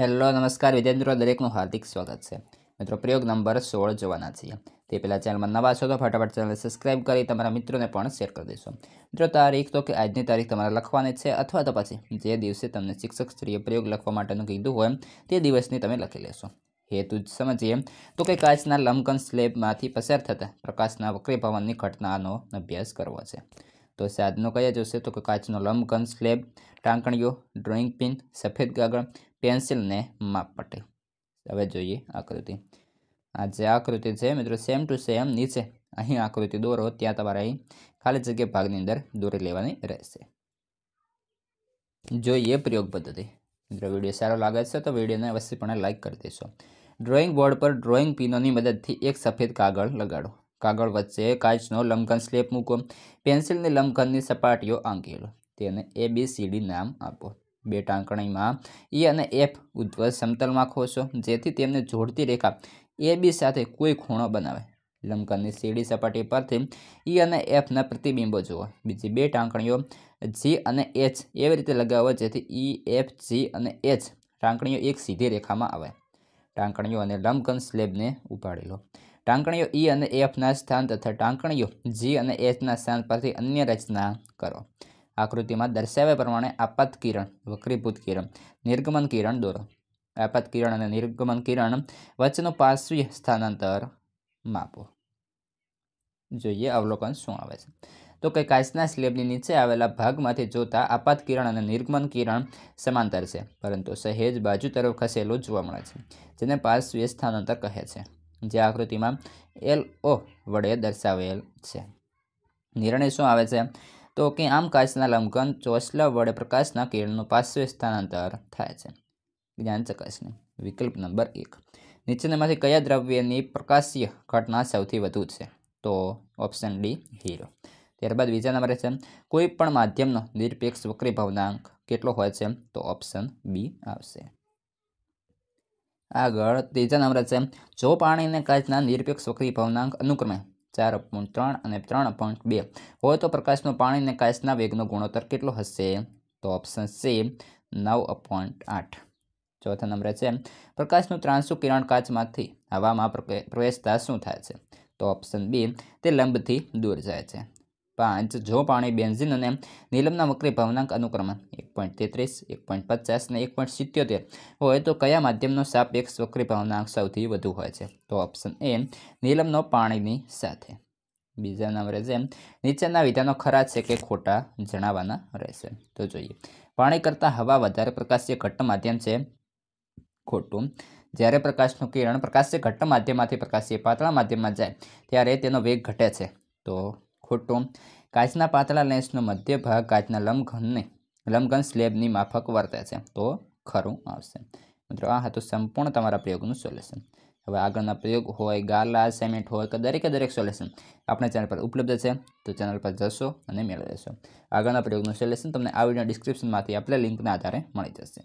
hello નમસ્કાર વિદ્યાર્થી દરેકનું હાર્દિક સ્વાગત છે મિત્રો પ્રયોગ નંબર સોળ જોવાના છીએ તે પહેલાં ચેનલમાં નવા છો તો ફટાફટ ચેનલને સબસ્ક્રાઈબ કરી તમારા મિત્રોને પણ શેર કરી દેશો મિત્રો તારીખ તો કે આજની તારીખ તમારે લખવાની છે અથવા તો પછી જે દિવસે તમને શિક્ષક સ્ત્રીએ પ્રયોગ લખવા માટેનું કીધું હોય તે દિવસની તમે લખી લેશો હેતુ જ સમજીએ તો કે કાચના લંબકન સ્લેબમાંથી પસાર થતા પ્રકાશના વક્રીભવનની ઘટનાનો અભ્યાસ કરવો છે તો સાધનો કયા જોશે તો કે કાચનો લંબઘન સ્લેબ ટાંકણીઓ ડ્રોઈંગ પિન સફેદ કાગળ પેન્સિલ ને માપપટ્ટી હવે જોઈએ આકૃતિ આ જે આકૃતિ છે મિત્રો સેમ ટુ સેમ નીચે અહીં આકૃતિ દોરો ત્યાં તમારે અહીં ખાલી જગ્યા ભાગની અંદર દોરી લેવાની રહેશે જોઈએ પ્રયોગ પદ્ધતિ મિત્રો વિડીયો સારો લાગે છે તો વિડીયોને અવશ્યપણે લાઇક કરી દેશો ડ્રોઈંગ બોર્ડ પર ડ્રોઈંગ પિનોની મદદથી એક સફેદ કાગળ લગાડો કાગળ વચ્ચે કાચનો લંબઘન સ્લેબ મૂકો પેન્સિલની લંબઘનની સપાટીઓ આંકેલો તેને એ બી સી ડી નામ આપો બે ટાંકણીમાં ઈ e અને એફ ઉદ્ધવ સમતલમાં ખોશો જેથી તેમને જોડતી રેખા એ બી સાથે કોઈ ખૂણો બનાવે લંબઘનની સીડી સપાટી પરથી ઈ e અને એફના પ્રતિબિંબો જુઓ બીજી બે ટાંકણીઓ જી અને એચ એવી રીતે લગાવો જેથી ઈ એફ જી અને એચ ટાંકણીઓ એક સીધી રેખામાં આવે ટાંકણીઓ અને લંબઘન સ્લેબને ઉપાડી લો ટાંકણીઓ ઈ અને એફના સ્થાન તથા ટાંકણીઓ જી અને એચના સ્થાન પરથી અન્ય રચના કરો આકૃતિમાં દર્શાવ્યા પ્રમાણે આપત કિરણ વક્રીભૂત કિરણ નિર્ગમન કિરણ દોરો આપાત કિરણ અને નિર્ગમન કિરણ વચ્ચેનું પાર્શ્વીય સ્થાનાંતર માપો જોઈએ અવલોકન શું આવે છે તો કે કાચના સ્લેબની નીચે આવેલા ભાગમાંથી જોતા આપાત કિરણ અને નિર્ગમન કિરણ સમાંતર છે પરંતુ સહેજ બાજુ તરફ ખસેલું જોવા મળે છે જેને પાર્શ્વીય સ્થાનાંતર કહે છે જે આકૃતિમાં એલ ઓ વડે દર્શાવેલ છે નિર્ણય શું આવે છે તો કે આમ કાચના લંબઘન ચોસલા વડે પ્રકાશના કિરણનું પાર્શ્વે સ્થાનાંતર થાય છે જ્ઞાન ચકાસણી વિકલ્પ નંબર એક નીચેનામાંથી કયા દ્રવ્યની પ્રકાશીય ઘટના સૌથી વધુ છે તો ઓપ્શન ડી હીરો ત્યારબાદ બીજા નંબરે છે કોઈ પણ માધ્યમનો નિરપેક્ષ વક્રી ભાવનાંક કેટલો હોય છે તો ઓપ્શન બી આવશે આગળ ત્રીજા નંબર છે જો પાણીને કાચના નિરપેક્ષ વક્રી ભવનાંક અનુક્રમે ચાર પોઈન્ટ ત્રણ અને ત્રણ પોઈન્ટ બે હોય તો પ્રકાશનો પાણીને કાચના વેગનો ગુણોત્તર કેટલો હશે તો ઓપ્શન સી નવ પોઈન્ટ આઠ ચોથા નંબરે છે પ્રકાશનું ત્રાંસુ કિરણ કાચમાંથી હવામાં પ્રવેશતા શું થાય છે તો ઓપ્શન બી તે લંબથી દૂર જાય છે પાંચ જો પાણી બેન્ઝિન અને નીલમના વક્રી ભાવનાંક અનુક્રમણ એક પોઈન્ટ તેત્રીસ એક પોઈન્ટ પચાસ અને એક પોઈન્ટ સિત્યોતેર હોય તો કયા માધ્યમનો સાપ એક વક્રી ભાવનાંક સૌથી વધુ હોય છે તો ઓપ્શન એ નીલમનો પાણીની સાથે બીજા નંબરે છે નીચેના વિધાનો ખરા છે કે ખોટા જણાવવાના રહેશે તો જોઈએ પાણી કરતાં હવા વધારે પ્રકાશીય ઘટ્ટ માધ્યમ છે ખોટું જ્યારે પ્રકાશનું કિરણ પ્રકાશ્ય ઘટ્ટ માધ્યમમાંથી પ્રકાશીય પાતળા માધ્યમમાં જાય ત્યારે તેનો વેગ ઘટે છે તો ખોટો કાચના પાતળા લેન્સનો મધ્ય ભાગ કાચના લંબઘનને લંબઘન સ્લેબની માફક વર્તે છે તો ખરું આવશે મિત્રો આ હતું સંપૂર્ણ તમારા પ્રયોગનું સોલ્યુશન હવે આગળના પ્રયોગ હોય ગાલા સેમેન્ટ હોય કે દરેકે દરેક સોલ્યુશન આપણા ચેનલ પર ઉપલબ્ધ છે તો ચેનલ પર જશો અને મેળવી લેશો આગળના પ્રયોગનું સોલ્યુશન તમને આ વિડીયો ડિસ્ક્રિપ્શનમાંથી આપણે લિંકના આધારે મળી જશે